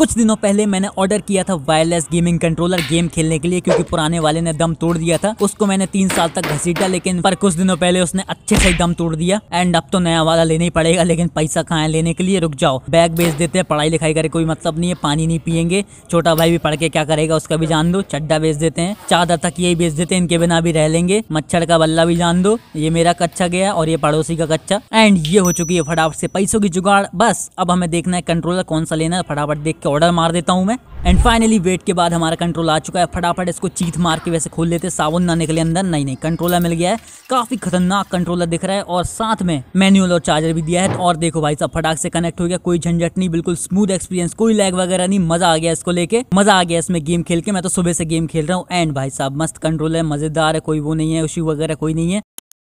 कुछ दिनों पहले मैंने ऑर्डर किया था वायरलेस गेमिंग कंट्रोलर गेम खेलने के लिए क्योंकि पुराने वाले ने दम तोड़ दिया था उसको मैंने तीन साल तक घसीटा लेकिन पर कुछ दिनों पहले उसने अच्छे से दम तोड़ दिया एंड अब तो नया वाला लेना ही पड़ेगा लेकिन पैसा कहा है लेने के लिए रुक जाओ बैग बेच देते हैं पढ़ाई लिखाई करे कोई मतलब नहीं है पानी नहीं पियेंगे छोटा भाई भी पढ़ के क्या करेगा उसका भी जान दो चड्डा बेच देते हैं चादर तक यही बेच देते हैं इनके बिना भी रह लेंगे मच्छर का बल्ला भी जान दो ये मेरा कच्चा गया और ये पड़ोसी का कच्चा एंड ये हो चुकी है फटाफट से पैसों की जुगाड़ बस अब हमें देखना है कंट्रोलर कौन सा लेना है फटाफट देख के का ऑर्डर मार देता हूँ मैं एंड फाइनली वेट के बाद हमारा कंट्रोल आ चुका है फटाफट इसको चीत मार के वैसे खोल लेते साबुन ना निकले अंदर नहीं नहीं कंट्रोलर मिल गया है काफ़ी खतरनाक कंट्रोलर दिख रहा है और साथ में मैनुअल और चार्जर भी दिया है और देखो भाई साहब फटाक से कनेक्ट हो गया कोई झंझट नहीं बिल्कुल स्मूथ एक्सपीरियंस कोई लैग वगैरह नहीं मजा आ गया इसको लेके मजा आ गया इसमें गेम खेल के मैं तो सुबह से गेम खेल रहा हूँ एंड भाई साहब मस्त कंट्रोल है मजेदार है कोई वो नहीं है इश्यू वगैरह कोई नहीं है